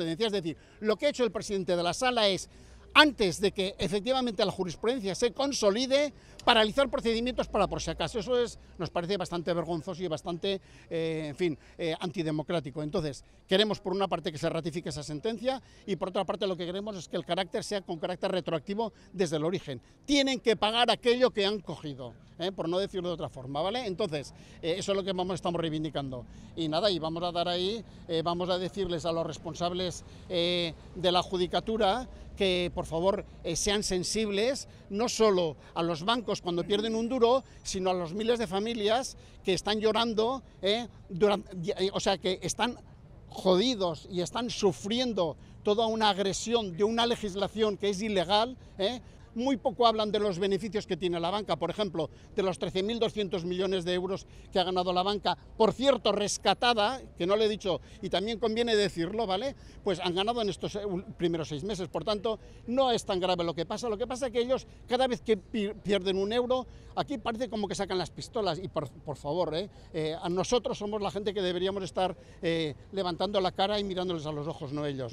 Es decir, lo que ha hecho el presidente de la sala es, antes de que efectivamente la jurisprudencia se consolide, paralizar procedimientos para por si acaso. Eso es, nos parece bastante vergonzoso y bastante, eh, en fin, eh, antidemocrático. Entonces, queremos por una parte que se ratifique esa sentencia y por otra parte lo que queremos es que el carácter sea con carácter retroactivo desde el origen. Tienen que pagar aquello que han cogido. ¿eh? por no decirlo de otra forma, ¿vale? Entonces, eh, eso es lo que vamos, estamos reivindicando. Y nada, y vamos a dar ahí, eh, vamos a decirles a los responsables de la judicatura que por favor sean sensibles no solo a los bancos cuando pierden un duro, sino a los miles de familias que están llorando, o sea, que están jodidos y están sufriendo toda una agresión de una legislación que es ilegal muy poco hablan de los beneficios que tiene la banca, por ejemplo, de los 13.200 millones de euros que ha ganado la banca, por cierto, rescatada, que no le he dicho, y también conviene decirlo, ¿vale? Pues han ganado en estos eh, primeros seis meses, por tanto, no es tan grave lo que pasa, lo que pasa es que ellos cada vez que pierden un euro, aquí parece como que sacan las pistolas, y por, favor, ¿eh? Eh, a nosotros somos la gente que deberíamos estar levantando la cara y mirándoles a los ojos, no ellos.